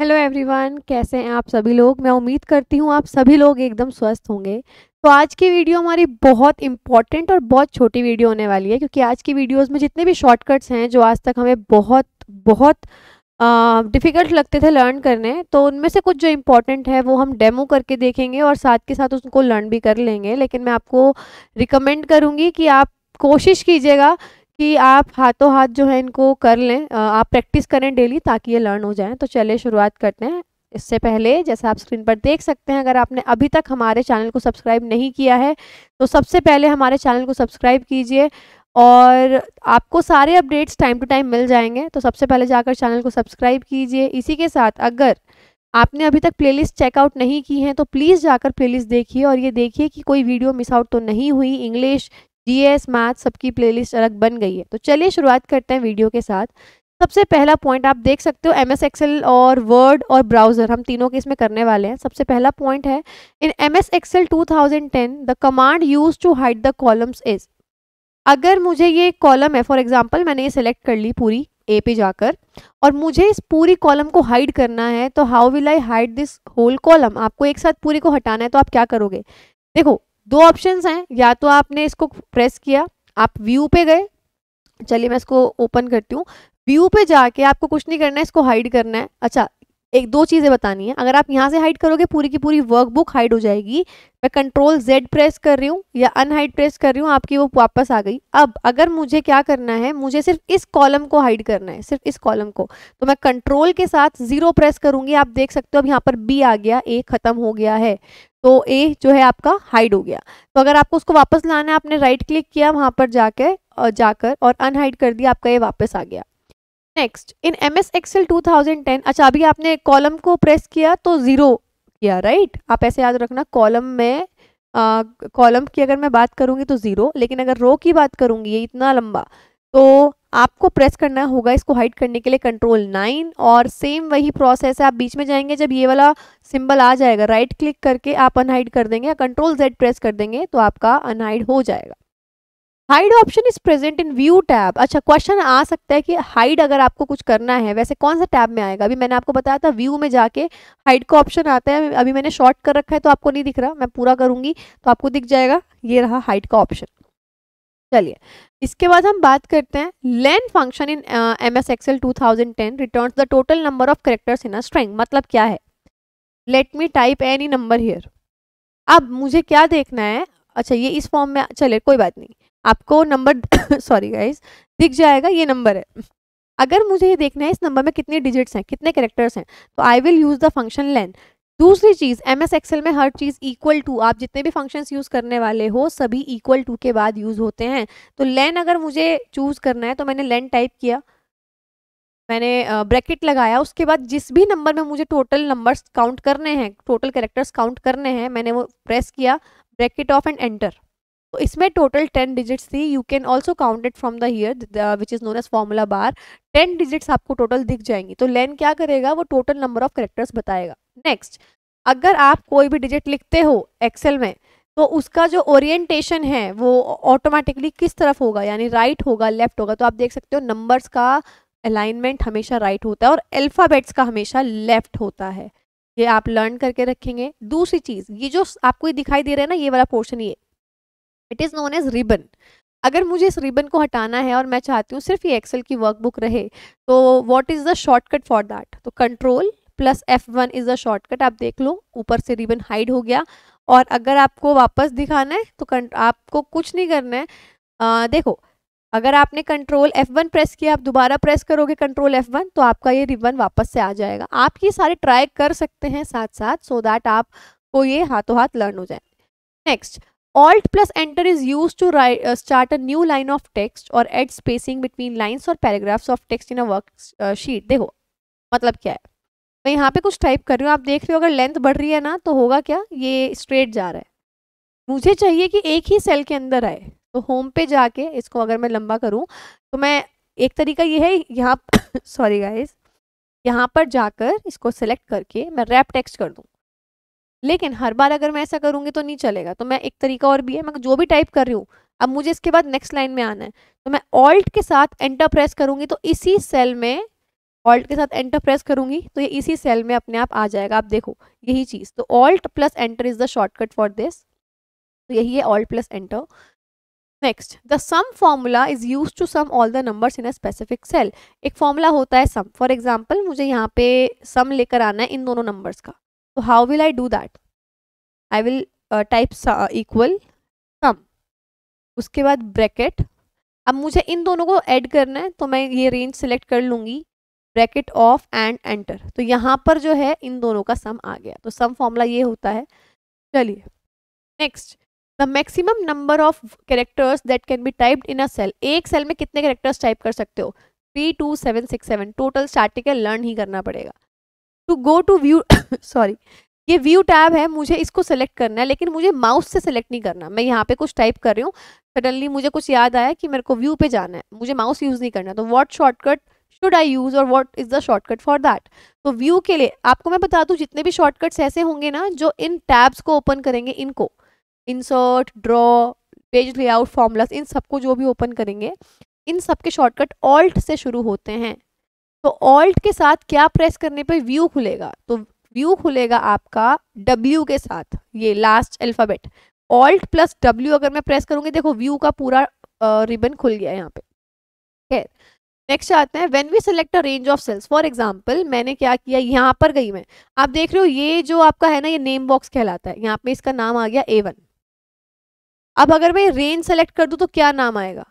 Hello everyone कैसे हैं आप सभी लोग मैं उम्मीद करती हूँ आप सभी लोग एकदम स्वस्थ होंगे तो आज की वीडियो हमारी बहुत इंपॉर्टेंट और बहुत छोटी वीडियो होने वाली है क्योंकि आज की वीडियोस में जितने भी शॉर्टकट्स हैं जो आज तक हमें बहुत बहुत डिफ़िकल्ट लगते थे लर्न करने तो उनमें से कुछ जो इम्पॉर्टेंट है वो हम डेमो करके देखेंगे और साथ के साथ उसको लर्न भी कर लेंगे लेकिन मैं आपको रिकमेंड करूँगी कि आप कोशिश कीजिएगा कि आप हाथों हाथ जो है इनको कर लें आप प्रैक्टिस करें डेली ताकि ये लर्न हो जाएं तो चलिए शुरुआत करते हैं इससे पहले जैसा आप स्क्रीन पर देख सकते हैं अगर आपने अभी तक हमारे चैनल को सब्सक्राइब नहीं किया है तो सबसे पहले हमारे चैनल को सब्सक्राइब कीजिए और आपको सारे अपडेट्स टाइम टू टाइम मिल जाएंगे तो सबसे पहले जाकर चैनल को सब्सक्राइब कीजिए इसी के साथ अगर आपने अभी तक प्लेलिस्ट चेकआउट नहीं की है तो प्लीज़ जाकर प्लेलिस्ट देखिए और ये देखिए कि कोई वीडियो मिस आउट तो नहीं हुई इंग्लिश जी एस मैथ सबकी प्लेलिस्ट अलग बन गई है तो चलिए शुरुआत करते हैं वीडियो के साथ सबसे पहला पॉइंट आप देख सकते हो एम एस एक्सेल और वर्ड और ब्राउज़र हम तीनों के इसमें करने वाले हैं सबसे पहला पॉइंट है in M S Excel two thousand ten the command use to hide the columns is अगर मुझे ये कॉलम है फॉर एग्जाम्पल मैंने ये सिलेक्ट कर ली पूरी ए पे जाकर और मुझे इस पूरी कॉलम को हाइड करना है तो how will I hide this whole column आपको एक साथ पूरी को हटाना है तो आप क्या करोगे देखो दो ऑप्शंस हैं या तो आपने इसको प्रेस किया आप व्यू पे गए चलिए मैं इसको ओपन करती हूँ व्यू पे जाके आपको कुछ नहीं करना है इसको हाइड करना है अच्छा एक दो चीज़ें बतानी है अगर आप यहाँ से हाइड करोगे पूरी की पूरी वर्कबुक हाइड हो जाएगी मैं कंट्रोल जेड प्रेस कर रही हूँ या अनहाइड प्रेस कर रही हूँ आपकी वो वापस आ गई अब अगर मुझे क्या करना है मुझे सिर्फ इस कॉलम को हाइड करना है सिर्फ इस कॉलम को तो मैं कंट्रोल के साथ जीरो प्रेस करूंगी आप देख सकते हो अब यहाँ पर बी आ गया ए खत्म हो गया है तो ए जो है आपका हाइड हो गया तो अगर आपको उसको वापस लाना है आपने राइट क्लिक किया वहाँ पर जाकर और जाकर और अनहाइड कर दिया आपका ये वापस आ गया next in M S Excel two thousand ten अच्छा अभी आपने कॉलम को प्रेस किया तो ज़ीरो किया राइट आप ऐसे याद रखना कॉलम में कॉलम की अगर मैं बात करूँगी तो ज़ीरो लेकिन अगर रो की बात करूँगी ये इतना लंबा तो आपको प्रेस करना होगा इसको हाइड करने के लिए कंट्रोल नाइन और सेम वही प्रोसेस है आप बीच में जाएंगे जब ये वाला सिंबल आ जाएगा राइट क्लिक करके आप अनहाइड कर देंगे या कंट्रोल जेड प्रेस कर देंगे तो आपका अनहाइड हो जाएगा hide option is present in view tab अच्छा क्वेश्चन आ सकता है कि हाइड अगर आपको कुछ करना है वैसे कौन सा टैब में आएगा अभी मैंने आपको बताया था व्यू में जाके हाइड का ऑप्शन आता है अभी मैंने शॉर्ट कर रखा है तो आपको नहीं दिख रहा मैं पूरा करूंगी तो आपको दिख जाएगा ये रहा हाइड का ऑप्शन चलिए इसके बाद हम बात करते हैं LEN function in M S Excel two thousand ten return the total number of characters in a string मतलब क्या है let me type any number here अब मुझे क्या देखना है अच्छा ये इस फॉर्म में चले कोई बात नहीं आपको नंबर सॉरी गाइज दिख जाएगा ये नंबर है अगर मुझे ये देखना है इस नंबर में कितने डिजिट्स हैं कितने करेक्टर्स हैं तो I will use the function LEN दूसरी चीज़ एम एस एक्सेल में हर चीज़ इक्वल टू आप जितने भी फंक्शंस यूज़ करने वाले हो सभी इक्वल टू के बाद यूज़ होते हैं तो लेन अगर मुझे चूज़ करना है तो मैंने लेन टाइप किया मैंने ब्रैकेट लगाया उसके बाद जिस भी नंबर में मुझे टोटल नंबर्स काउंट करने हैं टोटल कैरेक्टर्स काउंट करने हैं मैंने वो प्रेस किया ब्रैकेट ऑफ एंड एंटर तो इसमें टोटल टेन डिजिट्स थी you can also counted from the year which is known as formula bar ten digits आपको टोटल दिख जाएंगी तो लेन क्या करेगा वो टोटल नंबर ऑफ करेक्टर्स बताएगा नेक्स्ट अगर आप कोई भी डिजिट लिखते हो एक्सेल में तो उसका जो ओरिएंटेशन है वो ऑटोमेटिकली किस तरफ होगा यानी राइट होगा लेफ्ट होगा तो आप देख सकते हो नंबर्स का अलाइनमेंट हमेशा राइट right होता है और अल्फ़ाबेट्स का हमेशा लेफ्ट होता है ये आप लर्न करके रखेंगे दूसरी चीज़ ये जो आपको ये दिखाई दे रहा है ना ये वाला पोर्शन ये it is known as ribbon अगर मुझे इस रिबन को हटाना है और मैं चाहती हूँ सिर्फ ये एक्सेल की वर्कबुक रहे तो what is the shortcut for that तो control plus F one is a shortcut आप देख लो ऊपर से रिबन हाइड हो गया और अगर आपको वापस दिखाना है तो आपको कुछ नहीं करना है आ, देखो अगर आपने कंट्रोल F1 प्रेस किया आप दोबारा प्रेस करोगे कंट्रोल F1 तो आपका ये रिबन वापस से आ जाएगा आप ये सारे ट्राई कर सकते हैं साथ साथ सो दैट दैट आपको ये हाथों हाथ लर्न हो जाए next alt plus enter is use to write start a new line of text और एड स्पेसिंग बिटवीन लाइन्स और paragraphs of text in a worksheet देखो मतलब क्या है मैं यहाँ पे कुछ टाइप कर रही हूँ आप देख रहे हो अगर लेंथ बढ़ रही है ना तो होगा क्या ये स्ट्रेट जा रहा है मुझे चाहिए कि एक ही सेल के अंदर आए तो होम पे जाके इसको अगर मैं लंबा करूँ तो मैं एक तरीका ये है यहाँ सॉरी गाइज यहाँ पर जाकर इसको सेलेक्ट करके मैं रैप टेक्स्ट कर दूँ लेकिन हर बार अगर मैं ऐसा करूँगी तो नहीं चलेगा तो मैं एक तरीका और भी है मैं जो भी टाइप कर रही हूँ अब मुझे इसके बाद नेक्स्ट लाइन में आना है तो मैं ऑल्ट के साथ एंटर प्रेस करूँगी तो इसी सेल में ऑल्ट के साथ एंटर प्रेस करूंगी तो ये इसी सेल में अपने आप आ जाएगा आप देखो यही चीज़ तो alt plus enter is the shortcut for this तो यही है alt plus enter next the sum formula is use to sum all the numbers in a specific cell एक फॉर्मूला होता है सम फॉर एग्जाम्पल मुझे यहाँ पे सम लेकर आना है इन दोनों नंबर्स का तो how will I do that I will type equal sum उसके बाद ब्रैकेट अब मुझे इन दोनों को ऐड करना है तो मैं ये रेंज सेलेक्ट कर लूँगी ब्रैकेट ऑफ एंड एंटर तो यहाँ पर जो है इन दोनों का सम आ गया तो सम फॉर्मूला ये होता है चलिए next the maximum number of characters that can be typed in a cell एक सेल में कितने कैरेक्टर्स टाइप कर सकते हो three two seven six seven total starting है लर्न ही करना पड़ेगा to go to view sorry ये व्यू टैब है मुझे इसको सेलेक्ट करना है लेकिन मुझे माउस से सेलेक्ट नहीं करना मैं यहाँ पे कुछ टाइप कर रही हूँ सडनली मुझे कुछ याद आया कि मेरे को व्यू पे जाना है मुझे माउस यूज़ नहीं करना तो what shortcut should I use और what is the shortcut for that तो व्यू के लिए आपको मैं बता दूँ जितने भी शॉर्टकट्स ऐसे होंगे ना जो इन टैब्स को ओपन करेंगे इनको insert draw page layout formulas इन सबको जो भी ओपन करेंगे इन सब के शॉर्टकट ऑल्ट से शुरू होते हैं तो ऑल्ट के साथ क्या प्रेस करने पर व्यू खुलेगा तो व्यू खुलेगा आपका डब्ल्यू के साथ ये last alphabet alt plus W अगर मैं प्रेस करूँगी देखो व्यू का पूरा रिबन खुल गया है यहाँ पे खैर नेक्स्ट आते हैं when we select a range of cells for example मैंने क्या किया यहाँ पर गई मैं आप देख रहे हो ये जो आपका है ना ये नेम बॉक्स कहलाता है यहाँ पे इसका नाम आ गया ए वन अब अगर मैं रेंज सेलेक्ट कर दूँ तो क्या नाम आएगा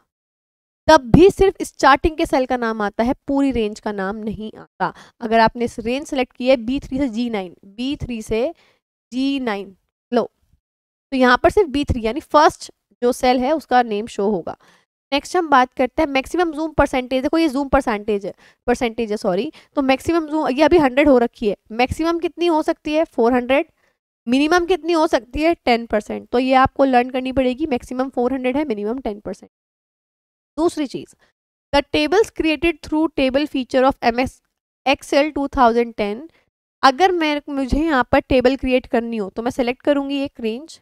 तब भी सिर्फ स्टार्टिंग के सेल का नाम आता है पूरी रेंज का नाम नहीं आता अगर आपने इस रेंज सेलेक्ट किया है बी थ्री से जी नाइन बी थ्री से जी नाइन लो तो यहाँ पर सिर्फ बी थ्री यानी फर्स्ट जो सेल है उसका नेम शो होगा नेक्स्ट हम बात करते हैं मैक्सिमम जूम परसेंटेज देखो ये जूम परसेंटेज है परसेंटेज है सॉरी तो मैक्सिमम जूम ये अभी हंड्रेड हो रखी है मैक्सिमम कितनी हो सकती है फोर हंड्रेड मिनिमम कितनी हो सकती है टेन परसेंट तो ये आपको लर्न करनी पड़ेगी मैक्सिमम फोर हंड्रेड है मिनिमम टेन परसेंट दूसरी चीज़ the tables created through table feature of M S L two thousand ten अगर मैं मुझे यहाँ पर टेबल क्रिएट करनी हो तो मैं सेलेक्ट करूँगी एक रेंज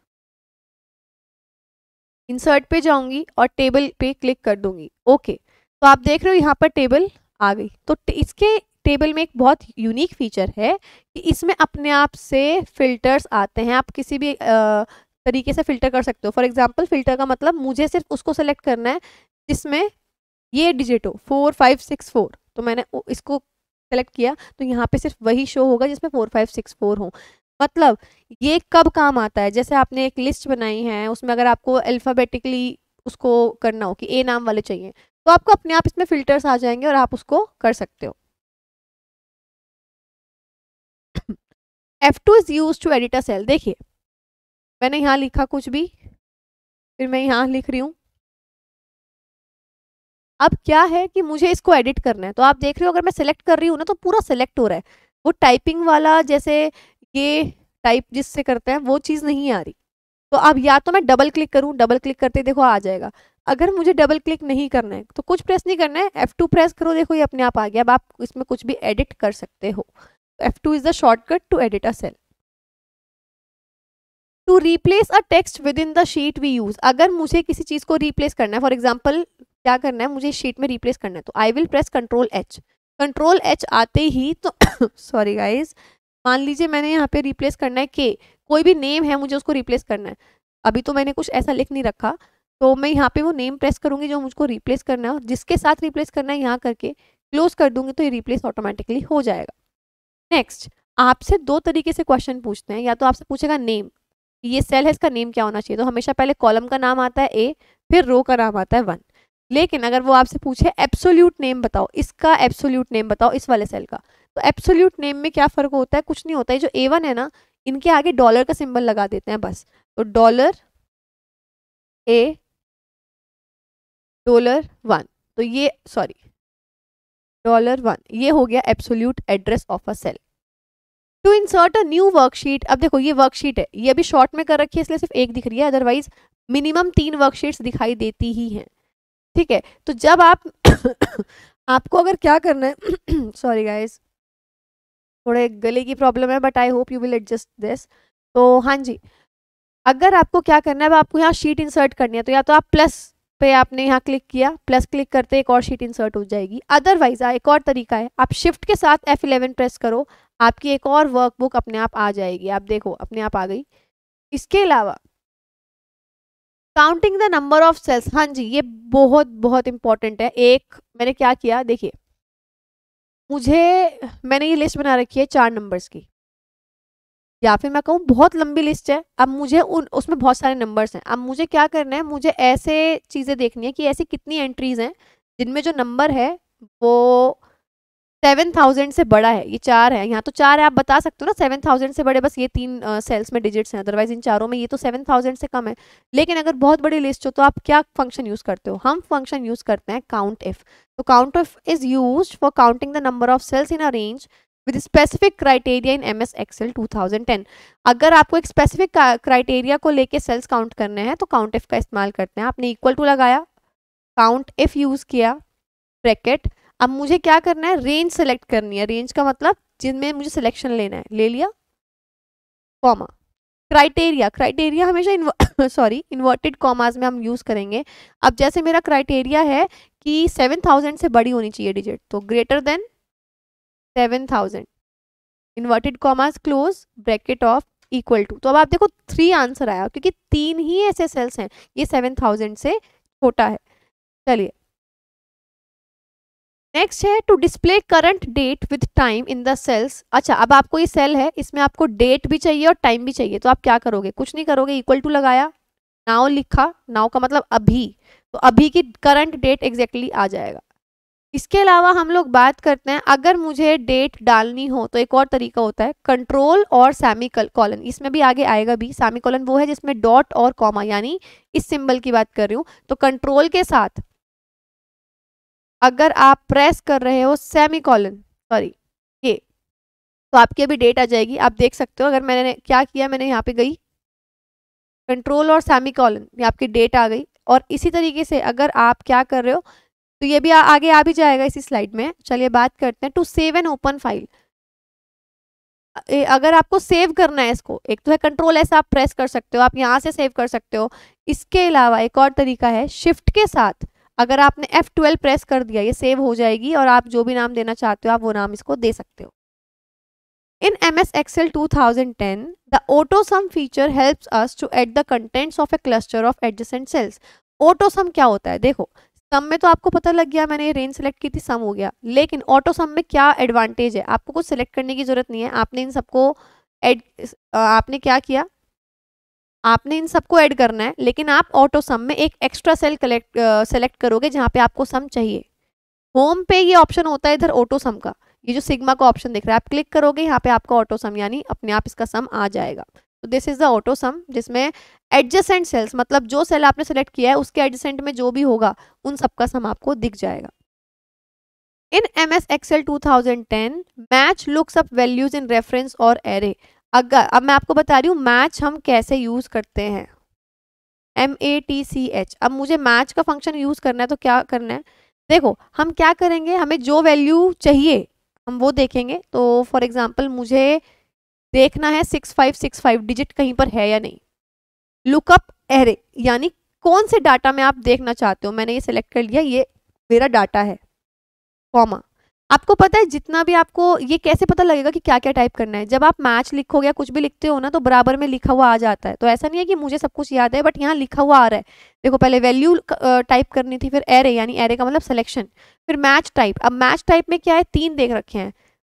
इंसर्ट पे जाऊंगी और टेबल पे क्लिक कर दूंगी ओके तो आप देख रहे हो यहाँ पर टेबल आ गई तो इसके टेबल में एक बहुत यूनिक फीचर है कि इसमें अपने आप से फिल्टर्स आते हैं आप किसी भी तरीके से फ़िल्टर कर सकते हो फॉर एग्जाम्पल फ़िल्टर का मतलब मुझे सिर्फ उसको सेलेक्ट करना है जिसमें ये डिजिट हो फोर फाइव सिक्स फोर तो मैंने इसको सेलेक्ट किया तो यहाँ पे सिर्फ वही शो होगा जिसमें फोर फाइव सिक्स फोर हो मतलब ये कब काम आता है जैसे आपने एक लिस्ट बनाई है उसमें अगर आपको अल्फ़ाबेटिकली उसको करना हो कि ए नाम वाले चाहिए तो आपको अपने आप इसमें फिल्टर्स आ जाएंगे और आप उसको कर सकते हो F two is use to edit a cell देखिए मैंने यहाँ लिखा कुछ भी फिर मैं यहाँ लिख रही हूँ अब क्या है कि मुझे इसको एडिट करना है तो आप देख रहे हो अगर मैं सेलेक्ट कर रही हूँ ना तो पूरा सेलेक्ट हो रहा है वो टाइपिंग वाला जैसे ये टाइप जिससे करते हैं वो चीज़ नहीं आ रही तो अब या तो मैं डबल क्लिक करूँ डबल क्लिक करते देखो आ जाएगा अगर मुझे डबल क्लिक नहीं करना है तो कुछ प्रेस नहीं करना है एफ़ प्रेस करो देखो ये अपने आप आ गया अब आप इसमें कुछ भी एडिट कर सकते हो two is the shortcut to edit a cell to replace a text with in the sheet we use अगर मुझे किसी चीज़ को रिप्लेस करना है फॉर एग्जाम्पल क्या करना है मुझे शीट में रिप्लेस करना है तो I will press control H control H आते ही तो सॉरी गाइज मान लीजिए मैंने यहाँ पे रिप्लेस करना है के कोई भी नेम है मुझे उसको रिप्लेस करना है अभी तो मैंने कुछ ऐसा लिख नहीं रखा तो मैं यहाँ पे वो नेम प्रेस करूँगी जो मुझको रिप्लेस करना है और जिसके साथ रिप्लेस करना है यहाँ करके क्लोज कर दूंगी तो ये रिप्लेस ऑटोमेटिकली हो जाएगा नेक्स्ट आपसे दो तरीके से क्वेश्चन पूछते हैं या तो आपसे पूछेगा नेम ये सेल है इसका नेम क्या होना चाहिए तो हमेशा पहले कॉलम का नाम आता है ए फिर रो का नाम आता है वन लेकिन अगर वो आपसे पूछे एब्सोल्यूट नेम बताओ इसका एब्सोल्यूट नेम बताओ इस वाले सेल का तो एब्सोल्यूट नेम में क्या फ़र्क होता है कुछ नहीं होता है जो ए वन है ना इनके आगे डॉलर का सिंबल लगा देते हैं बस तो डॉलर ए डॉलर वन तो ये सॉरी डॉलर वन ये हो गया absolute address of a cell to insert a new worksheet अब देखो ये वर्कशीट है ये अभी शॉर्ट में कर रखी है इसलिए सिर्फ एक दिख रही है अदरवाइज मिनिमम तीन वर्कशीट्स दिखाई देती ही हैं ठीक है तो जब आप आपको अगर क्या करना है सॉरी गाइज थोड़े गले की प्रॉब्लम है but I hope you will adjust this तो हाँ जी अगर आपको क्या करना है आपको यहाँ शीट इंसर्ट करनी है तो या तो आप प्लस पे आपने यहाँ क्लिक किया प्लस क्लिक करते एक और शीट इंसर्ट हो जाएगी अदरवाइज हाँ, एक और तरीका है आप शिफ्ट के साथ एफ इलेवन प्रेस करो आपकी एक और वर्कबुक अपने आप आ जाएगी आप देखो अपने आप आ गई इसके अलावा counting the number of cells हाँ जी ये बहुत बहुत इंपॉर्टेंट है एक मैंने क्या किया देखिए मुझे मैंने ये लिस्ट बना रखी है चार नंबर्स की या फिर मैं कहूँ बहुत लंबी लिस्ट है अब मुझे उन उसमें बहुत सारे नंबर्स हैं अब मुझे क्या करना है मुझे ऐसे चीज़ें देखनी है कि ऐसी कितनी एंट्रीज हैं जिनमें जो नंबर है वो सेवन थाउजेंड से बड़ा है ये चार है यहाँ तो चार है आप बता सकते हो ना सेवन थाउजेंड से बड़े बस ये तीन सेल्स में डिजिट्स हैं अदरवाइज इन चारों में ये तो सेवन थाउजेंड से कम है लेकिन अगर बहुत बड़ी लिस्ट हो तो आप क्या फंक्शन यूज़ करते हो हम फंक्शन यूज़ करते हैं काउंट इफ तो count if is use for counting the number of cells in a range with specific criteria in M S Excel two thousand ten अगर आपको एक स्पेसिफिक क्राइटेरिया को लेके सेल्स काउंट करने हैं तो काउंट इफ का इस्तेमाल करते हैं आपने इक्वल टू लगाया काउंट इफ यूज़ किया ब्रैकेट अब मुझे क्या करना है रेंज सेलेक्ट करनी है रेंज का मतलब जिनमें मुझे सिलेक्शन लेना है ले लिया कॉमा क्राइटेरिया क्राइटेरिया हमेशा सॉरी इन्वर्टेड कॉमाज में हम यूज़ करेंगे अब जैसे मेरा क्राइटेरिया है कि सेवन थाउजेंड से बड़ी होनी चाहिए डिजिट तो greater than seven thousand inverted commas close bracket off equal to तो अब आप देखो थ्री आंसर आया क्योंकि तीन ही ऐसे सेल्स हैं ये सेवन थाउजेंड से छोटा है चलिए नेक्स्ट है to display current date with time in the cells अच्छा अब आपको ये सेल है इसमें आपको डेट भी चाहिए और टाइम भी चाहिए तो आप क्या करोगे कुछ नहीं करोगे इक्वल टू लगाया नाव लिखा नाव का मतलब अभी तो अभी की करंट डेट एग्जैक्टली आ जाएगा इसके अलावा हम लोग बात करते हैं अगर मुझे डेट डालनी हो तो एक और तरीका होता है कंट्रोल और सेमी कॉलन इसमें भी आगे आएगा भी सेमी कॉलन वो है जिसमें डॉट और कॉमा यानी इस सिंबल की बात कर रही हूँ तो कंट्रोल के साथ अगर आप प्रेस कर रहे हो सेमी कॉलन सॉरी ये तो आपकी अभी डेट आ जाएगी आप देख सकते हो अगर मैंने क्या किया मैंने यहाँ पे गई कंट्रोल और सेमी कॉलन ये आपकी डेट आ गई और इसी तरीके से अगर आप क्या कर रहे हो तो ये भी आ, आगे आ भी जाएगा इसी स्लाइड में चलिए बात करते हैं to save an open file अगर आपको सेव करना है इसको एक तो है कंट्रोल ऐसा आप प्रेस कर सकते हो आप यहाँ से सेव कर सकते हो इसके अलावा एक और तरीका है शिफ्ट के साथ अगर आपने F12 प्रेस कर दिया ये सेव हो जाएगी और आप जो भी नाम देना चाहते हो आप वो नाम इसको दे सकते हो in M S Excel two thousand ten the AutoSum feature helps us to add the contents of a cluster of adjacent cells AutoSum क्या होता है देखो सम में तो आपको पता लग गया मैंने रेंज सेलेक्ट की थी सम हो गया लेकिन ऑटो सम में क्या एडवांटेज है आपको कुछ सेलेक्ट करने की जरूरत नहीं है आपने इन सबको एड आपने क्या किया आपने इन सबको ऐड करना है लेकिन आप ऑटो सम में एक एक्स्ट्रा सेल कलेक्ट सेलेक्ट करोगे जहाँ पे आपको सम चाहिए होम पे ये ऑप्शन होता है इधर ऑटो सम का ये जो सिग्मा का ऑप्शन दिख रहा है आप क्लिक करोगे यहाँ पे आपका ऑटो सम यानी अपने आप इसका सम आ जाएगा तो this is the auto sum जिसमें एडजेसेंट सेल्स मतलब जो सेल आपने सेलेक्ट किया है उसके एडजेसेंट में जो भी होगा उन सबका सम आपको दिख जाएगा in M S Excel two thousand ten match looks up values in reference और एरे अगर अब मैं आपको बता रही हूँ मैच हम कैसे यूज़ करते हैं M A T C H अब मुझे मैच का फंक्शन यूज़ करना है तो क्या करना है देखो हम क्या करेंगे हमें जो वैल्यू चाहिए हम वो देखेंगे तो फॉर एग्ज़ाम्पल मुझे देखना है six five six five digit कहीं पर है या नहीं लुकअप एरे यानी कौन से डाटा में आप देखना चाहते हो मैंने ये सिलेक्ट कर लिया ये मेरा डाटा है कॉमा आपको पता है जितना भी आपको ये कैसे पता लगेगा कि क्या क्या टाइप करना है जब आप मैच लिखोगे या कुछ भी लिखते हो ना तो बराबर में लिखा हुआ आ जाता है तो ऐसा नहीं है कि मुझे सब कुछ याद है बट यहाँ लिखा हुआ आ रहा है देखो पहले वैल्यू टाइप करनी थी फिर एरे यानी एरे का मतलब सिलेक्शन फिर मैच टाइप अब मैच टाइप में क्या है तीन देख रखे हैं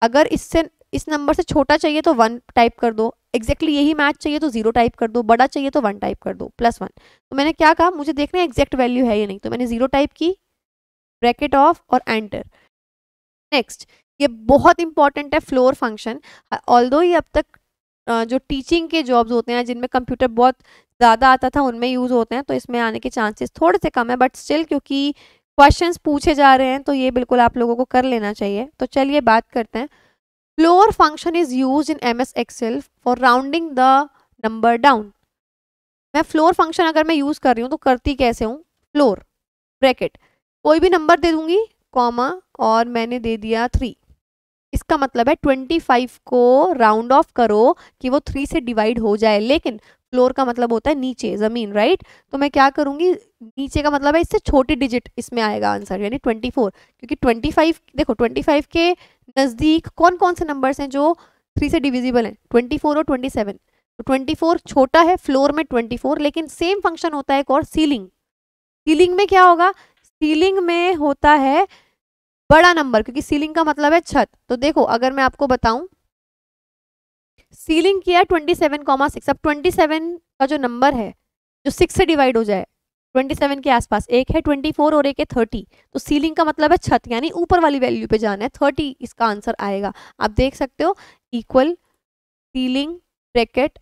अगर इससे इस नंबर से छोटा चाहिए तो वन टाइप कर दो एग्जैक्टली यही मैच चाहिए तो जीरो टाइप कर दो बड़ा चाहिए तो वन टाइप कर दो प्लस वन तो मैंने क्या कहा मुझे देखना है एग्जैक्ट वैल्यू है या नहीं तो मैंने जीरो टाइप की ब्रैकेट ऑफ और एंटर नेक्स्ट ये बहुत इंपॉर्टेंट है फ्लोर फंक्शन ऑल ये अब तक uh, जो टीचिंग के जॉब्स होते हैं जिनमें कंप्यूटर बहुत ज़्यादा आता था उनमें यूज़ होते हैं तो इसमें आने के चांसेस थोड़े से कम है बट स्टिल क्योंकि क्वेश्चन पूछे जा रहे हैं तो ये बिल्कुल आप लोगों को कर लेना चाहिए तो चलिए बात करते हैं floor function is use in M S Excel for rounding the number down मैं फ्लोर फंक्शन अगर मैं यूज़ कर रही हूँ तो करती कैसे हूँ फ्लोर ब्रैकेट कोई भी नंबर दे दूंगी कॉमा और मैंने दे दिया थ्री इसका मतलब है ट्वेंटी फाइव को राउंड ऑफ करो कि वो थ्री से डिवाइड हो जाए लेकिन फ्लोर का मतलब होता है नीचे ज़मीन राइट तो मैं क्या करूँगी नीचे का मतलब है इससे छोटी डिजिट इसमें आएगा आंसर यानी ट्वेंटी फोर क्योंकि ट्वेंटी फाइव देखो ट्वेंटी फाइव के नज़दीक कौन कौन से नंबर्स हैं जो थ्री से डिविजिबल हैं ट्वेंटी फोर और ट्वेंटी सेवन तो ट्वेंटी फोर छोटा है फ्लोर में ट्वेंटी फोर लेकिन सेम फंक्शन होता है एक और सीलिंग सीलिंग में क्या होगा सीलिंग में होता है बड़ा नंबर क्योंकि सीलिंग का मतलब है छत तो देखो अगर मैं आपको बताऊं सीलिंग किया ट्वेंटी सेवन कॉमा सिक्स अब ट्वेंटी सेवन का जो नंबर है जो सिक्स से डिवाइड हो जाए ट्वेंटी सेवन के आसपास एक है ट्वेंटी फोर और एक है थर्टी तो सीलिंग का मतलब है छत यानी ऊपर वाली वैल्यू पे जाना है थर्टी इसका आंसर आएगा आप देख सकते हो equal ceiling bracket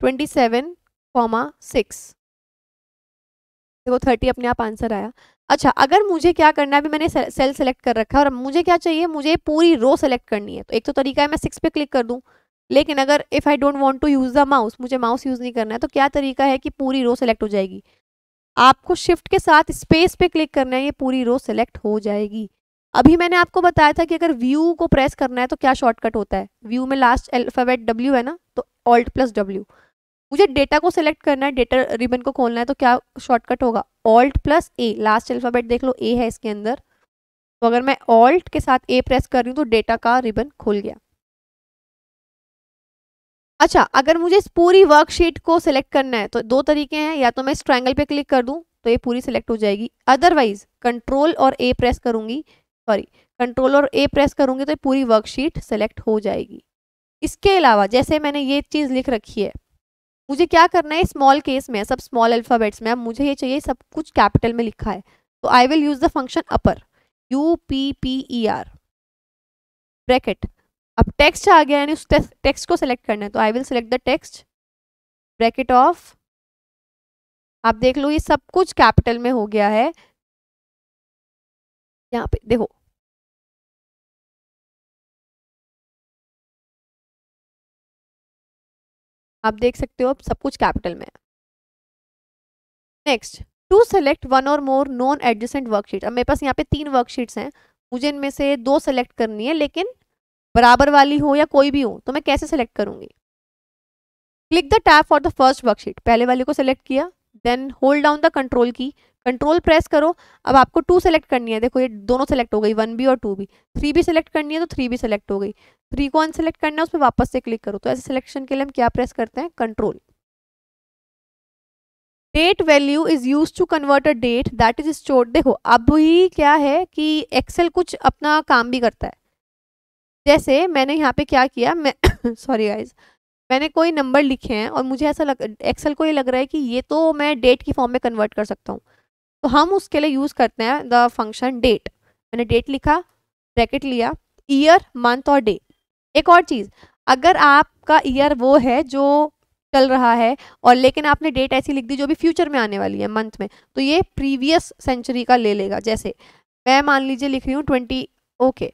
twenty seven comma six देखो थर्टी अपने आप आंसर आया अच्छा अगर मुझे क्या करना है अभी मैंने सेल सेलेक्ट कर रखा है और मुझे क्या चाहिए मुझे पूरी रो सेलेक्ट करनी है तो एक तो तरीका है मैं सिक्स पे क्लिक कर दूँ लेकिन अगर if I don't want to use the mouse मुझे माउस यूज़ नहीं करना है तो क्या तरीका है कि पूरी रो सेलेक्ट हो जाएगी आपको शिफ्ट के साथ स्पेस पे क्लिक करना है ये पूरी रो सेलेक्ट हो जाएगी अभी मैंने आपको बताया था कि अगर व्यू को प्रेस करना है तो क्या शॉर्टकट होता है व्यू में लास्ट अल्फ़ाबेट डब्ल्यू है ना तो ऑल्ट प्लस डब्ल्यू मुझे डेटा को सिलेक्ट करना है डेटा रिबन को खोलना है तो क्या शॉर्टकट होगा alt plus A last alphabet देख लो ए है इसके अंदर तो अगर मैं ऑल्ट के साथ ए प्रेस कर रही हूँ तो डेटा का रिबन खुल गया अच्छा अगर मुझे इस पूरी वर्कशीट को सिलेक्ट करना है तो दो तरीके हैं या तो मैं इस ट्राइंगल पे क्लिक कर दूँ तो ये पूरी सिलेक्ट हो जाएगी अदरवाइज कंट्रोल और ए प्रेस करूँगी सॉरी कंट्रोल और ए प्रेस करूंगी तो ये पूरी वर्कशीट सेलेक्ट हो जाएगी इसके अलावा जैसे मैंने ये चीज़ लिख रखी है मुझे क्या करना है स्मॉल केस में सब स्मॉल अल्फ़ाबेट्स में अब मुझे ये चाहिए सब कुछ कैपिटल में लिखा है तो I will use the function upper U P P E R bracket अब टेक्स्ट आ गया यानी उस टेक्स्ट को सिलेक्ट करना है तो I will select the text bracket off आप देख लो ये सब कुछ कैपिटल में हो गया है यहाँ पे देखो आप देख सकते हो अब सब कुछ कैपिटल में नेक्स्ट टू सेलेक्ट वन और मोर नॉन एडजस्टेंट वर्कशीट अब मेरे पास यहाँ पे तीन वर्कशीट्स हैं मुझे इनमें से दो सेलेक्ट करनी है लेकिन बराबर वाली हो या कोई भी हो तो मैं कैसे सेलेक्ट करूंगी click the tab for the first worksheet पहले वाले को सेलेक्ट किया then hold down the control key control press करो अब आपको टू सेलेक्ट करनी है देखो ये दोनों सेलेक्ट हो गई वन बी और two B three B select करनी है तो थ्री बी सेलेक्ट हो गई थ्री को अनसेलेक्ट करना है उस पर वापस से क्लिक करो तो ऐसे सिलेक्शन के लिए हम क्या प्रेस करते हैं control date value is use to convert a date that is stored देखो अब ही क्या है कि एक्सेल कुछ अपना काम भी करता है जैसे मैंने यहाँ पे क्या किया मैं सॉरी गाइज मैंने कोई नंबर लिखे हैं और मुझे ऐसा लग एक्सेल को ये लग रहा है कि ये तो मैं डेट की फॉर्म में कन्वर्ट कर सकता हूँ तो हम उसके लिए यूज़ करते हैं द फंक्शन डेट मैंने डेट लिखा ब्रैकेट लिया ईयर मंथ और डे एक और चीज़ अगर आपका ईयर वो है जो चल रहा है और लेकिन आपने डेट ऐसी लिख दी जो भी फ्यूचर में आने वाली है मंथ में तो ये प्रीवियस सेंचुरी का ले लेगा जैसे मैं मान लीजिए लिख रही हूँ ट्वेंटी ओके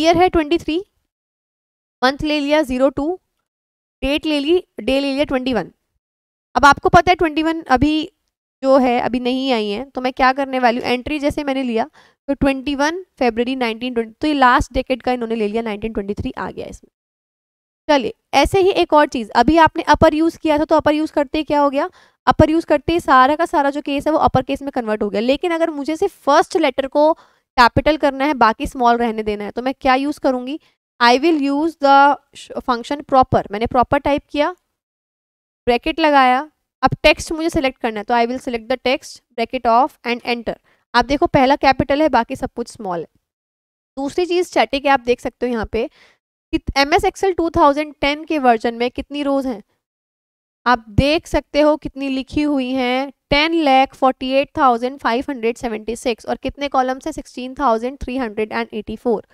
ईयर है ट्वेंटी थ्री मंथ ले लिया ज़ीरो टू डेट ले ली डे ले लिया ट्वेंटी वन अब आपको पता है ट्वेंटी वन अभी जो है अभी नहीं आई है तो मैं क्या करने वाली हूँ एंट्री जैसे मैंने लिया तो twenty one February nineteen twenty तो ये लास्ट डेकेट का इन्होंने ले लिया नाइनटीन ट्वेंटी थ्री आ गया इसमें चलिए ऐसे ही एक और चीज़ अभी आपने अपर यूज़ किया था तो अपर यूज़ करते क्या हो गया अपर यूज़ करते ही सारा का सारा जो केस है वो अपर केस में कन्वर्ट हो गया लेकिन अगर मुझे सिर्फ फर्स्ट लेटर को कैपिटल करना है बाकी स्मॉल रहने देना है तो मैं क्या यूज़ करूँगी I will use the function proper मैंने प्रॉपर टाइप किया ब्रैकेट लगाया अब टेक्स्ट मुझे सेलेक्ट करना है तो I will select the text bracket off and enter आप देखो पहला कैपिटल है बाकी सब कुछ स्मॉल है दूसरी चीज़ स्टैटिक है आप देख सकते हो यहाँ पे M S Excel two thousand ten के वर्जन में कितनी रोज हैं आप देख सकते हो कितनी लिखी हुई हैं ten lakh forty eight thousand five hundred seventy six और कितने कॉलम्स हैं sixteen thousand three hundred and eighty four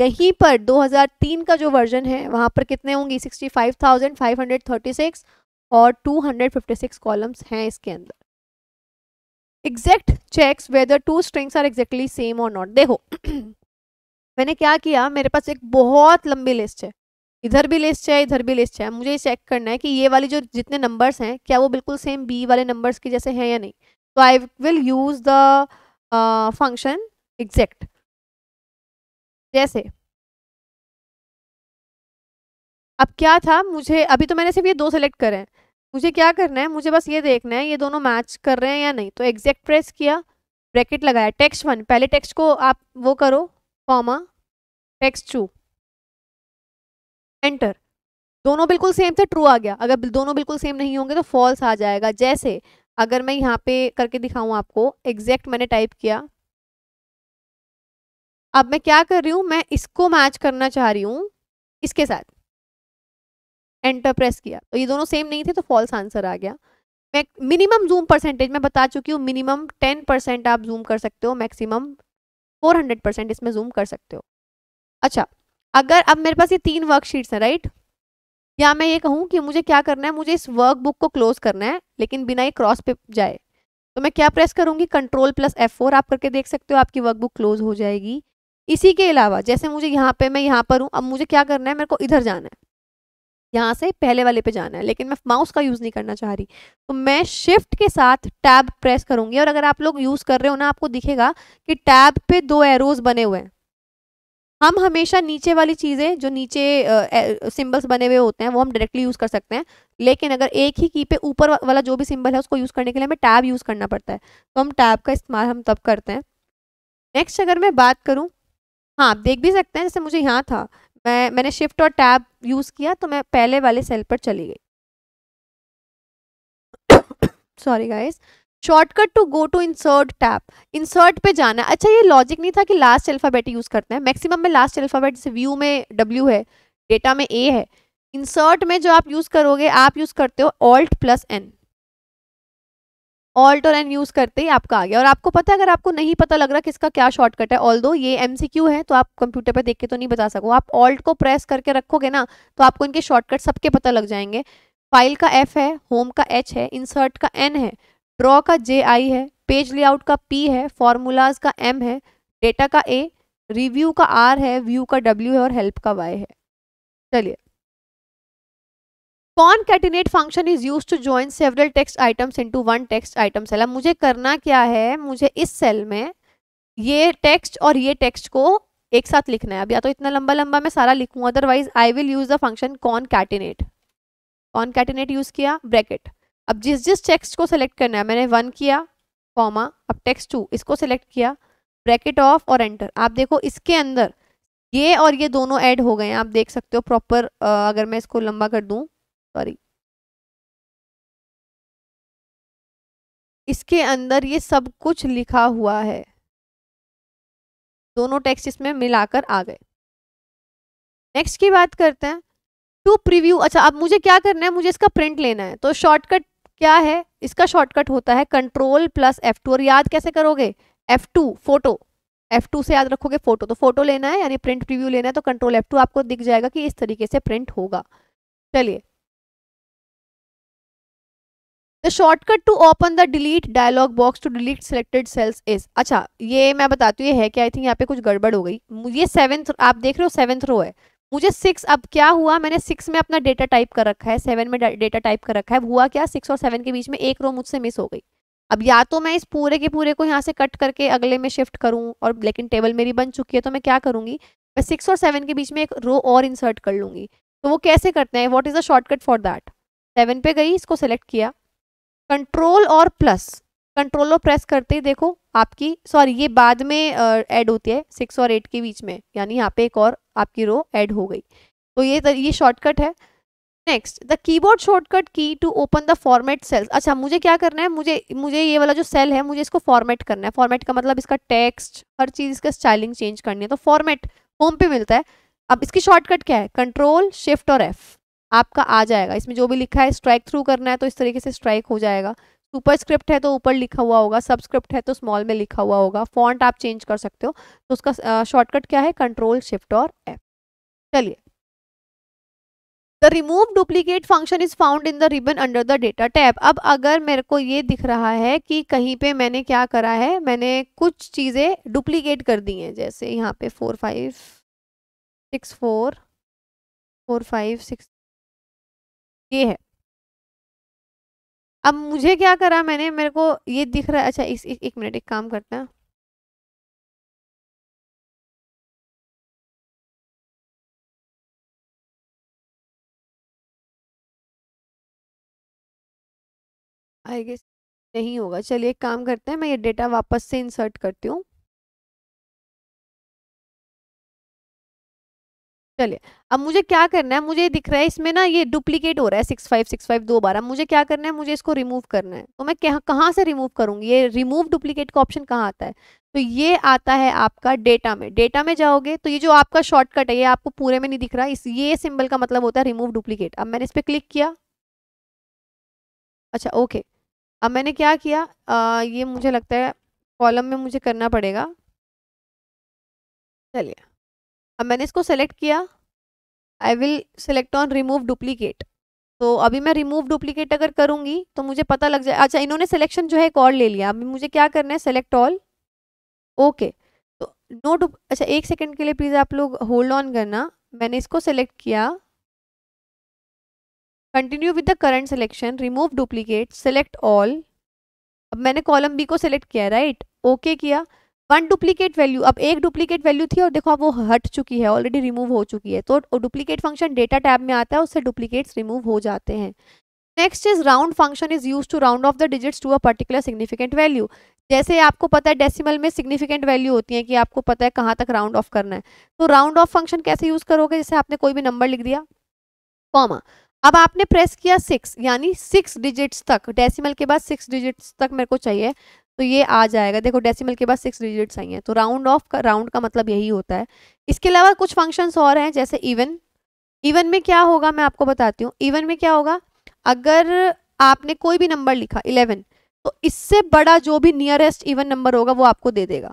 यहीं पर 2003 का जो वर्जन है वहाँ पर कितने होंगे 65,536 और 256 कॉलम्स हैं इसके अंदर exact checks whether two strings are exactly same और नॉट देखो मैंने क्या किया मेरे पास एक बहुत लंबी लिस्ट है इधर भी लिस्ट है इधर भी लिस्ट है मुझे चेक करना है कि ये वाली जो जितने नंबर्स हैं क्या वो बिल्कुल सेम बी वाले नंबर्स के जैसे हैं या नहीं तो I will use the function exact जैसे अब क्या था मुझे अभी तो मैंने सिर्फ ये दो सेलेक्ट करे हैं मुझे क्या करना है मुझे बस ये देखना है ये दोनों मैच कर रहे हैं या नहीं तो एग्जैक्ट प्रेस किया ब्रैकेट लगाया टेक्स्ट वन पहले टेक्स्ट को आप वो करो कॉमा टेक्स्ट टू एंटर दोनों बिल्कुल सेम थे ट्रू आ गया अगर दोनों बिल्कुल सेम नहीं होंगे तो फॉल्स आ जाएगा जैसे अगर मैं यहाँ पे करके दिखाऊँ आपको एग्जैक्ट मैंने टाइप किया अब मैं क्या कर रही हूँ मैं इसको मैच करना चाह रही हूँ इसके साथ एंटर प्रेस किया तो ये दोनों सेम नहीं थे तो फॉल्स आंसर आ गया मैं मिनिमम जूम परसेंटेज मैं बता चुकी हूँ मिनिमम टेन परसेंट आप जूम कर सकते हो मैक्सिमम फोर हंड्रेड परसेंट इसमें जूम कर सकते हो अच्छा अगर अब मेरे पास ये तीन वर्कशीट्स हैं राइट या मैं ये कहूँ कि मुझे क्या करना है मुझे इस बुक को क्लोज करना है लेकिन बिना ये क्रॉस पे जाए तो मैं क्या प्रेस करूँगी कंट्रोल प्लस एफ फोर आप करके देख सकते हो आपकी बुक क्लोज हो जाएगी इसी के अलावा जैसे मुझे यहाँ पे मैं यहाँ पर हूँ अब मुझे क्या करना है मेरे को इधर जाना है यहाँ से पहले वाले पे जाना है लेकिन मैं माउस का यूज़ नहीं करना चाह रही तो मैं शिफ्ट के साथ टैब प्रेस करूँगी और अगर आप लोग यूज़ कर रहे हो ना आपको दिखेगा कि टैब पे दो एरोज बने हुए हैं हम हमेशा नीचे वाली चीज़ें जो नीचे सिम्बल्स बने हुए होते हैं वो हम डायरेक्टली यूज़ कर सकते हैं लेकिन अगर एक ही की पे ऊपर वाला जो भी सिंबल है उसको यूज़ करने के लिए हमें टैब यूज़ करना पड़ता है तो हम टैब का इस्तेमाल हम तब करते हैं नेक्स्ट अगर मैं बात करूँ हाँ आप देख भी सकते हैं जैसे मुझे यहाँ था मैं मैंने शिफ्ट और टैब यूज़ किया तो मैं पहले वाले सेल पर चली गई sorry guys shortcut to go to insert tab insert पे जाना अच्छा ये लॉजिक नहीं था कि लास्ट अल्फ़ाबेट यूज़ करते हैं मैक्सिमम में लास्ट अल्फ़ाबेट जैसे व्यू में डब्ल्यू है डेटा में ए है इंसर्ट में जो आप यूज़ करोगे आप यूज़ करते हो ऑल्ट प्लस एन ऑल्ट और एन यूज़ करते ही आपका आ गया और आपको पता है अगर आपको नहीं पता लग रहा किसका क्या शॉर्टकट है ऑल ये एम है तो आप कंप्यूटर पर देख के तो नहीं बता सको आप ऑल्ट को प्रेस करके रखोगे ना तो आपको इनके शॉर्टकट सबके पता लग जाएंगे फाइल का एफ है होम का एच है इंसर्ट का एन है ड्रॉ का जे आई है पेज लेआउट का पी है फॉर्मूलाज का एम है डेटा का ए रिव्यू का आर है व्यू का डब्ल्यू है और हेल्प का वाई है चलिए concatenate function is use to join several text items into one text item cell अब मुझे करना क्या है मुझे इस सेल में ये टेक्स्ट और ये टेक्स्ट को एक साथ लिखना है अब या तो इतना लंबा लंबा मैं सारा लिखूँ otherwise I will use the function concatenate concatenate use किया ब्रैकेट अब जिस जिस टेक्स्ट को सिलेक्ट करना है मैंने वन किया कॉमा अब टेक्स्ट टू इसको सिलेक्ट किया ब्रैकेट ऑफ और एंटर आप देखो इसके अंदर ये और ये दोनों ऐड हो गए हैं आप देख सकते हो प्रॉपर अगर मैं इसको लंबा कर दूं सॉरी इसके अंदर ये सब कुछ लिखा हुआ है दोनों टेक्स्ट इसमें मिलाकर आ गए नेक्स्ट की बात करते हैं टू प्रीव्यू अच्छा अब मुझे क्या करना है मुझे इसका प्रिंट लेना है तो शॉर्टकट क्या है इसका शॉर्टकट होता है कंट्रोल प्लस एफ टू और याद कैसे करोगे F two photo F two से याद रखोगे फोटो तो फोटो लेना है यानी प्रिंट प्रीव्यू लेना है तो कंट्रोल एफ टू आपको दिख जाएगा कि इस तरीके से प्रिंट होगा चलिए the shortcut to open the delete dialog box to delete selected cells is अच्छा ये मैं बताती हूँ ये है कि आई थिंक यहाँ पे कुछ गड़बड़ हो गई ये सेवन्थ आप देख रहे हो सेवन्थ रो है मुझे सिक्स अब क्या हुआ मैंने सिक्स में अपना डेटा टाइप कर रखा है सेवन में डेटा टाइप कर रखा है हुआ क्या सिक्स और सेवन के बीच में एक रो मुझसे मिस हो गई अब या तो मैं इस पूरे के पूरे को यहाँ से कट करके अगले में शिफ्ट करूँ और लेकिन टेबल मेरी बन चुकी है तो मैं क्या करूँगी मैं सिक्स और सेवन के बीच में एक रो और इंसर्ट कर लूँगी तो वो कैसे करते हैं what is the shortcut for that seven पे गई इसको सेलेक्ट किया कंट्रोल और प्लस कंट्रोल और प्रेस करते ही देखो आपकी सॉरी ये बाद में ऐड होती है सिक्स और एट के बीच में यानी यहाँ पे एक और आपकी रो ऐड हो गई तो ये ये शॉर्टकट है next the keyboard shortcut key to open the format cells अच्छा मुझे क्या करना है मुझे मुझे ये वाला जो सेल है मुझे इसको फॉर्मेट करना है फॉर्मेट का मतलब इसका टेक्स्ट हर चीज़ इसका स्टाइलिंग चेंज करनी है तो फॉर्मेट होम पे मिलता है अब इसकी शॉर्टकट क्या है कंट्रोल शिफ्ट और एफ आपका आ जाएगा इसमें जो भी लिखा है स्ट्राइक थ्रू करना है तो इस तरीके से स्ट्राइक हो जाएगा सुपर स्क्रिप्ट है तो ऊपर लिखा हुआ होगा सबस्क्रिप्ट है तो स्मॉल में लिखा हुआ होगा फॉन्ट आप चेंज कर सकते हो तो उसका शॉर्टकट क्या है कंट्रोल शिफ्ट और एफ चलिए the remove duplicate function is found in the ribbon under the data tab अब अगर मेरे को ये दिख रहा है कि कहीं पे मैंने क्या करा है मैंने कुछ चीज़ें डुप्लीकेट कर दी हैं जैसे यहाँ पे four five six four four five six ये है अब मुझे क्या करा मैंने मेरे को ये दिख रहा है अच्छा इस एक, एक मिनट एक काम करते हैं आई गेस नहीं होगा चलिए एक काम करते हैं मैं ये डेटा वापस से इंसर्ट करती हूँ चलिए अब मुझे क्या करना है मुझे दिख रहा है इसमें ना ये डुप्लीकेट हो रहा है सिक्स फाइव सिक्स फाइव दो बार अब मुझे क्या करना है मुझे इसको रिमूव करना है तो मैं कहाँ से रिमूव करूँगी ये रिमूव डुप्लीकेट का ऑप्शन कहाँ आता है तो ये आता है आपका डेटा में डेटा में जाओगे तो ये जो आपका शॉर्टकट है ये आपको पूरे में नहीं दिख रहा इस ये सिंबल का मतलब होता है रिमूव डुप्लीकेट अब मैंने इस पर क्लिक किया अच्छा ओके अब मैंने क्या किया आ, ये मुझे लगता है कॉलम में मुझे करना पड़ेगा चलिए अब मैंने इसको सेलेक्ट किया I will select on remove duplicate तो अभी मैं रिमूव डुप्लीकेट अगर करूँगी तो मुझे पता लग जाए अच्छा इन्होंने सिलेक्शन जो है एक और ले लिया अभी मुझे क्या करना है सेलेक्ट ऑल ओके तो नो डुप अच्छा एक सेकेंड के लिए प्लीज़ आप लोग होल्ड ऑन करना मैंने इसको सेलेक्ट किया continue with the current selection remove duplicate select all अब मैंने कॉलम बी को सेलेक्ट किया राइट right? ओके okay किया वन डुप्लीकेट वैल्यू अब एक डुप्लीकेट वैल्यू थी और देखो अब वो हट चुकी है ऑलरेडी रिमूव हो चुकी है तो डुप्लीकेट फंक्शन डेटा टैब में आता है उससे डुप्लीकेट्स रिमूव हो जाते हैं next is round function is use to round off the digits to a particular significant value जैसे आपको पता है डेसिमल में सिग्निफिकेंट वैल्यू होती है कि आपको पता है कहाँ तक राउंड ऑफ करना है तो राउंड ऑफ फंक्शन कैसे यूज करोगे जैसे आपने कोई भी नंबर लिख दिया कॉमा अब आपने प्रेस किया सिक्स यानी सिक्स डिजिट्स तक डेसिमल के बाद सिक्स डिजिट्स तक मेरे को चाहिए तो ये आ जाएगा देखो डेसिमल के बाद सिक्स डिजिट्स आई हैं तो राउंड ऑफ का राउंड का मतलब यही होता है इसके अलावा कुछ फंक्शंस और हैं जैसे इवन इवन में क्या होगा मैं आपको बताती हूँ इवन में क्या होगा अगर आपने कोई भी नंबर लिखा इलेवन तो इससे बड़ा जो भी नियरेस्ट इवन नंबर होगा वो आपको दे देगा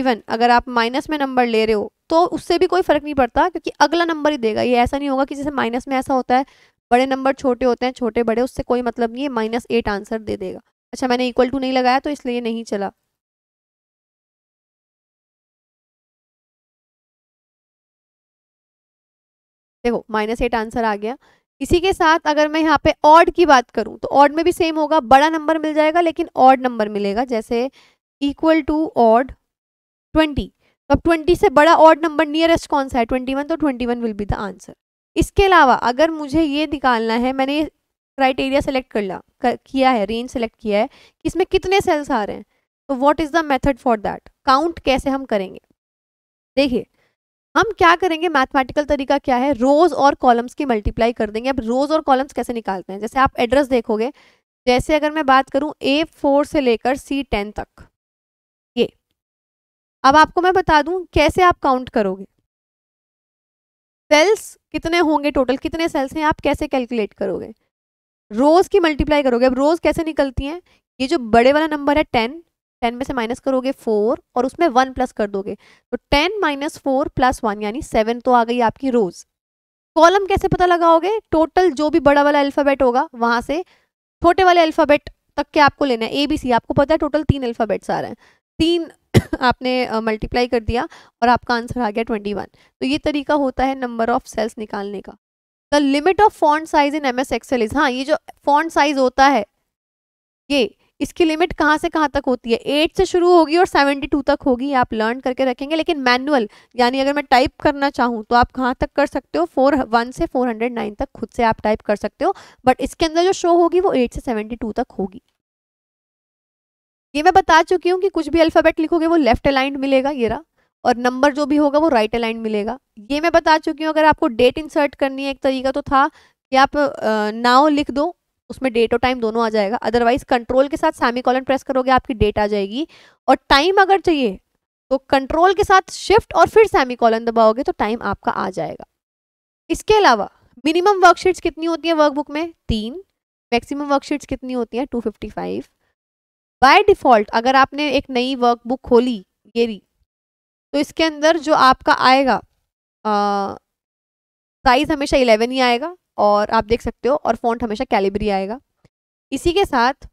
इवन अगर आप माइनस में नंबर ले रहे हो तो उससे भी कोई फर्क नहीं पड़ता क्योंकि अगला नंबर ही देगा ये ऐसा नहीं होगा कि जैसे माइनस में ऐसा होता है बड़े नंबर छोटे होते हैं छोटे बड़े उससे कोई मतलब नहीं है माइनस एट आंसर दे देगा अच्छा मैंने इक्वल टू नहीं लगाया तो इसलिए नहीं चला देखो माइनस एट आंसर आ गया इसी के साथ अगर मैं यहाँ पे ऑड की बात करूँ तो ऑड में भी सेम होगा बड़ा नंबर मिल जाएगा लेकिन ऑड नंबर मिलेगा जैसे इक्वल टू ऑड ट्वेंटी तो अब ट्वेंटी से बड़ा ऑड नंबर नियरेस्ट कौन सा है ट्वेंटी वन तो twenty one will be the answer इसके अलावा अगर मुझे ये निकालना है मैंने क्राइटेरिया सेलेक्ट कर ला कर, किया है रेंज सेलेक्ट किया है कि इसमें कितने सेल्स आ रहे हैं तो what is the method for that count कैसे हम करेंगे देखिए हम क्या करेंगे मैथमेटिकल तरीका क्या है रोज और कॉलम्स की मल्टीप्लाई कर देंगे अब रोज और कॉलम्स कैसे निकालते हैं जैसे आप एड्रेस देखोगे जैसे अगर मैं बात करूं ए फोर से लेकर सी टेन तक ये अब आपको मैं बता दूं कैसे आप काउंट करोगे सेल्स कितने होंगे टोटल कितने सेल्स हैं आप कैसे कैलकुलेट करोगे रोज़ की मल्टीप्लाई करोगे अब रोज़ कैसे निकलती हैं ये जो बड़े वाला नंबर है टेन टेन में से माइनस करोगे फोर और उसमें वन प्लस कर दोगे तो ten minus four plus one यानी सेवन तो आ गई आपकी रोज़ कॉलम कैसे पता लगाओगे टोटल जो भी बड़ा वाला अल्फ़ाबेट होगा वहाँ से छोटे वाले अल्फ़ाबेट तक के आपको लेना है ए बी सी आपको पता है टोटल तीन अल्फ़ाबेट्स आ रहे हैं तीन आपने मल्टीप्लाई कर दिया और आपका आंसर आ गया ट्वेंटी वन तो ये तरीका होता है नंबर ऑफ सेल्स निकालने का the limit of font size in M S Excel is हाँ ये जो फॉन्ट साइज होता है ये इसकी लिमिट कहाँ से कहाँ तक होती है एट से शुरू होगी और सेवेंटी टू तक होगी आप लर्न करके रखेंगे लेकिन मैनुअल यानी अगर मैं टाइप करना चाहूँ तो आप कहाँ तक कर सकते हो फोर वन से फोर हंड्रेड नाइन तक खुद से आप टाइप कर सकते हो बट इसके अंदर जो शो होगी वो एट से सेवेंटी टू तक होगी ये मैं बता चुकी हूँ कि कुछ भी अल्फ़ाबेट लिखोगे वो लेफ्ट अलाइंड मिलेगा ये रहा और नंबर जो भी होगा वो राइट अलाइन मिलेगा ये मैं बता चुकी हूँ अगर आपको डेट इंसर्ट करनी है एक तरीका तो था कि आप नाव लिख दो उसमें डेट और टाइम दोनों आ जाएगा अदरवाइज कंट्रोल के साथ सेमी कॉलन प्रेस करोगे आपकी डेट आ जाएगी और टाइम अगर चाहिए तो कंट्रोल के साथ शिफ्ट और फिर सेमी कॉलन दबाओगे तो टाइम आपका आ जाएगा इसके अलावा मिनिमम वर्कशीट्स कितनी होती है वर्कबुक में तीन मैक्सिमम वर्कशीट्स कितनी होती हैं फाइव बाई डिफ़ॉल्ट अगर आपने एक नई वर्कबुक खोली ये तो इसके अंदर जो आपका आएगा साइज हमेशा इलेवन ही आएगा और आप देख सकते हो और फॉन्ट हमेशा कैलिबरी आएगा इसी के साथ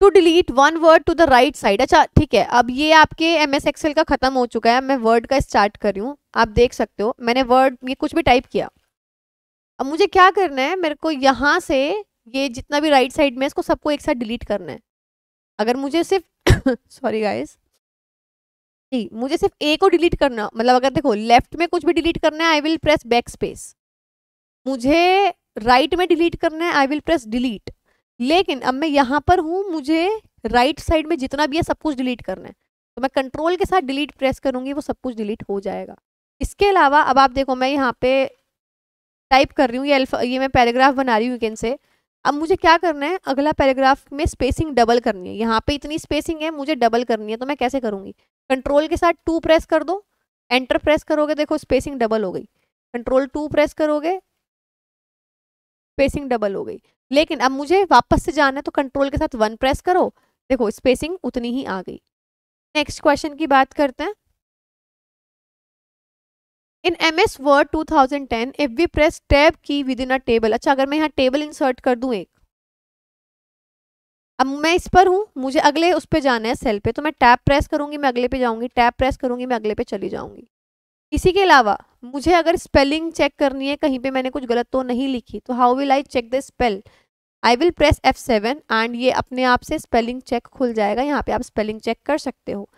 to delete one word to the right side अच्छा ठीक है अब ये आपके एम एस एक्सएल का खत्म हो चुका है मैं वर्ड का स्टार्ट कर रही हूँ आप देख सकते हो मैंने वर्ड ये कुछ भी टाइप किया अब मुझे क्या करना है मेरे को यहाँ से ये जितना भी राइट साइड में इसको सबको एक साथ डिलीट करना है अगर मुझे सिर्फ सॉरी गाइस जी मुझे सिर्फ ए को डिलीट करना मतलब अगर देखो लेफ्ट में कुछ भी डिलीट करना है I will press back space मुझे राइट में डिलीट करना है आई विल प्रेस डिलीट लेकिन अब मैं यहाँ पर हूँ मुझे राइट साइड में जितना भी है सब कुछ डिलीट करना है तो मैं कंट्रोल के साथ डिलीट प्रेस करूँगी वो सब कुछ डिलीट हो जाएगा इसके अलावा अब आप देखो मैं यहाँ पे टाइप कर रही हूँ ये अल्फा ये मैं पैराग्राफ बना रही हूँ कैन से अब मुझे क्या करना है अगला पैराग्राफ में स्पेसिंग डबल करनी है यहाँ पे इतनी स्पेसिंग है मुझे डबल करनी है तो मैं कैसे करूँगी कंट्रोल के साथ टू प्रेस कर दो एंटर प्रेस करोगे देखो स्पेसिंग डबल हो गई कंट्रोल टू प्रेस करोगे स्पेसिंग डबल हो गई लेकिन अब मुझे वापस से जाना है तो कंट्रोल के साथ वन प्रेस करो देखो स्पेसिंग उतनी ही आ गई नेक्स्ट क्वेश्चन की बात करते हैं in M S Word two thousand ten if we press tab key within a table अच्छा अगर मैं यहाँ टेबल इंसर्ट कर दूँ एक अब मैं इस पर हूँ मुझे अगले उस पर जाना है सेल पे तो मैं टैब प्रेस करूँगी मैं अगले पे जाऊँगी टैब प्रेस करूँगी मैं अगले पे चली जाऊँगी इसी के अलावा मुझे अगर स्पेलिंग चेक करनी है कहीं पे मैंने कुछ गलत तो नहीं लिखी तो how will I check the spell I will press F seven and ये अपने आप से स्पेलिंग चेक खुल जाएगा यहाँ पे आप स्पेलिंग चेक कर सकते हो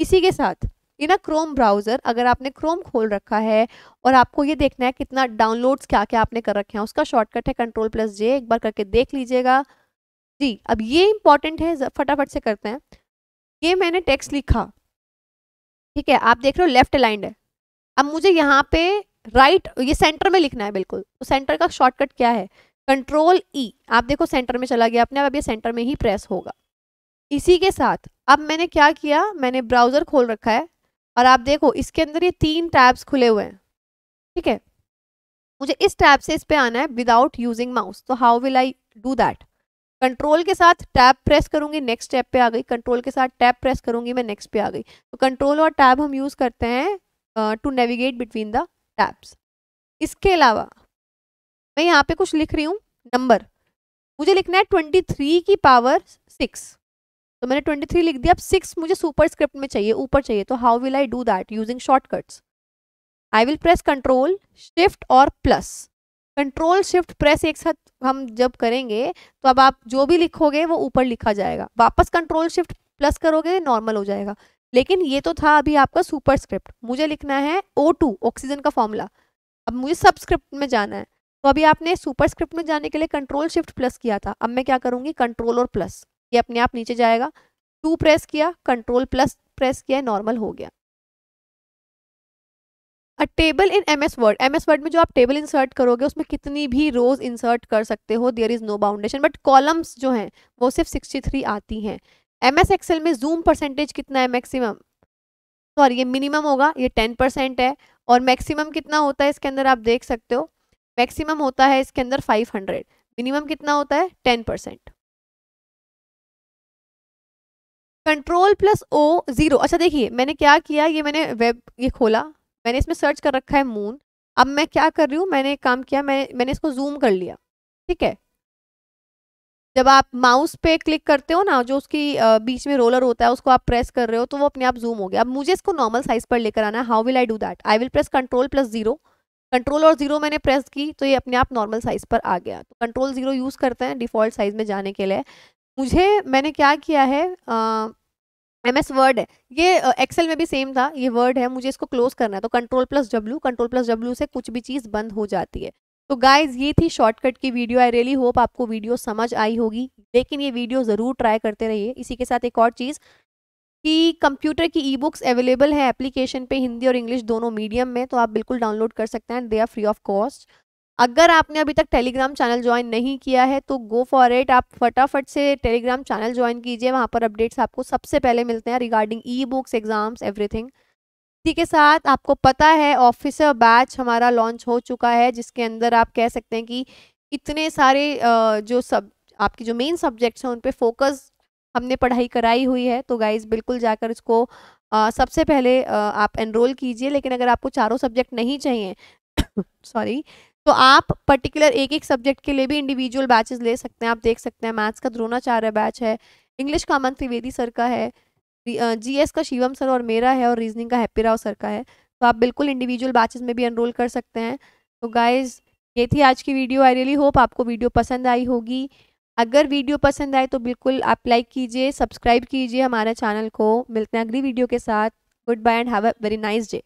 इसी के साथ इन अ क्रोम ब्राउज़र अगर आपने क्रोम खोल रखा है और आपको ये देखना है कितना डाउनलोड्स क्या क्या आपने कर रखे हैं उसका शॉर्टकट है कंट्रोल प्लस जे एक बार करके देख लीजिएगा जी अब ये इंपॉर्टेंट है फटाफट से करते हैं ये मैंने टेक्स्ट लिखा ठीक है आप देख रहे हो लेफ्ट अलाइंड है अब मुझे यहाँ पे राइट right, ये सेंटर में लिखना है बिल्कुल तो सेंटर का शॉर्टकट क्या है कंट्रोल ई e. आप देखो सेंटर में चला गया अपने आप अब ये सेंटर में ही प्रेस होगा इसी के साथ अब मैंने क्या किया मैंने ब्राउज़र खोल रखा है और आप देखो इसके अंदर ये तीन टैब्स खुले हुए हैं ठीक है मुझे इस टैब से इस पे आना है विदाउट यूजिंग माउस तो how will I do that control के साथ टैब प्रेस करूंगी नेक्स्ट टैब पे आ गई कंट्रोल के साथ टैब प्रेस करूंगी मैं नेक्स्ट पे आ गई तो कंट्रोल और टैब हम यूज करते हैं to navigate between the tabs इसके अलावा मैं यहाँ पे कुछ लिख रही हूँ नंबर मुझे लिखना है ट्वेंटी थ्री की पावर सिक्स तो मैंने ट्वेंटी थ्री लिख दिया अब सिक्स मुझे सुपर स्क्रिप्ट में चाहिए ऊपर चाहिए तो how will I do that using shortcuts I will press control shift और प्लस कंट्रोल शिफ्ट प्रेस एक साथ हम जब करेंगे तो अब आप जो भी लिखोगे वो ऊपर लिखा जाएगा वापस कंट्रोल शिफ्ट प्लस करोगे नॉर्मल हो जाएगा लेकिन ये तो था अभी आपका सुपर स्क्रिप्ट मुझे लिखना है ओ टू ऑक्सीजन का फॉर्मूला अब मुझे सबस्क्रिप्ट में जाना है तो अभी आपने सुपर स्क्रिप्ट में जाने के लिए कंट्रोल शिफ्ट प्लस किया था अब मैं क्या करूँगी कंट्रोल और प्लस ये अपने आप नीचे जाएगा टू प्रेस किया कंट्रोल प्लस प्रेस किया नॉर्मल हो गया a table in M S Word M S Word में जो आप टेबल इंसर्ट करोगे उसमें कितनी भी रोज इंसर्ट कर सकते हो there is no boundation but columns जो हैं वो सिर्फ सिक्सटी थ्री आती हैं एम एस एक्सेल में जूम परसेंटेज कितना है मैक्सिमम सॉरी ये मिनिमम होगा ये टेन परसेंट है और मैक्सिमम कितना होता है इसके अंदर आप देख सकते हो मैक्सिमम होता है इसके अंदर फाइव हंड्रेड मिनिमम कितना होता है ten percent control plus O zero अच्छा देखिए मैंने क्या किया ये मैंने वेब ये खोला मैंने इसमें सर्च कर रखा है मून अब मैं क्या कर रही हूँ मैंने एक काम किया मैंने मैंने इसको जूम कर लिया ठीक है जब आप माउस पे क्लिक करते हो ना जो उसकी बीच में रोलर होता है उसको आप प्रेस कर रहे हो तो वो अपने आप जूम हो गया अब मुझे इसको नॉर्मल साइज पर लेकर आना है how will I do that I will press control plus zero control और जीरो मैंने प्रेस की तो ये अपने आप नॉर्मल साइज पर आ गया तो कंट्रोल जीरो यूज करते हैं डिफॉल्ट साइज में जाने के लिए मुझे मैंने क्या किया है एम एस वर्ड है ये एक्सेल में भी सेम था ये वर्ड है मुझे इसको क्लोज करना है तो control plus W control plus W से कुछ भी चीज़ बंद हो जाती है तो गाइज ये थी शॉर्टकट की वीडियो आई रियली होप आपको वीडियो समझ आई होगी लेकिन ये वीडियो ज़रूर ट्राई करते रहिए इसी के साथ एक और चीज़ कि कंप्यूटर की ई बुक्स अवेलेबल है एप्लीकेशन पे हिंदी और इंग्लिश दोनों मीडियम में तो आप बिल्कुल डाउनलोड कर सकते हैं they are free of cost अगर आपने अभी तक टेलीग्राम चैनल ज्वाइन नहीं किया है तो गो फॉर इट आप फटाफट से टेलीग्राम चैनल ज्वाइन कीजिए वहाँ पर अपडेट्स आपको सबसे पहले मिलते हैं regarding e books exams everything इसी के साथ आपको पता है ऑफिसर बैच हमारा लॉन्च हो चुका है जिसके अंदर आप कह सकते हैं कि इतने सारे जो सब आपकी जो मेन सब्जेक्ट्स हैं उन पर फोकस हमने पढ़ाई कराई हुई है तो गाइज बिल्कुल जाकर इसको सबसे पहले आप एनरोल कीजिए लेकिन अगर आपको चारों सब्जेक्ट नहीं चाहिए सॉरी तो आप पर्टिकुलर एक एक सब्जेक्ट के लिए भी इंडिविजुअल बैचेस ले सकते हैं आप देख सकते हैं मैथ्स का द्रोणाचार्य बैच है इंग्लिश का अमन त्रिवेदी सर का है जी का शिवम सर और मेरा है और रीजनिंग का हैप्पी राव सर का है तो आप बिल्कुल इंडिविजुअल बैचेज में भी एनरोल कर सकते हैं तो गाइज़ ये थी आज की वीडियो आई रियली होप आपको वीडियो पसंद आई होगी अगर वीडियो पसंद आए तो बिल्कुल आप लाइक कीजिए सब्सक्राइब कीजिए हमारे चैनल को मिलते हैं अगली वीडियो के साथ goodbye and have a very nice day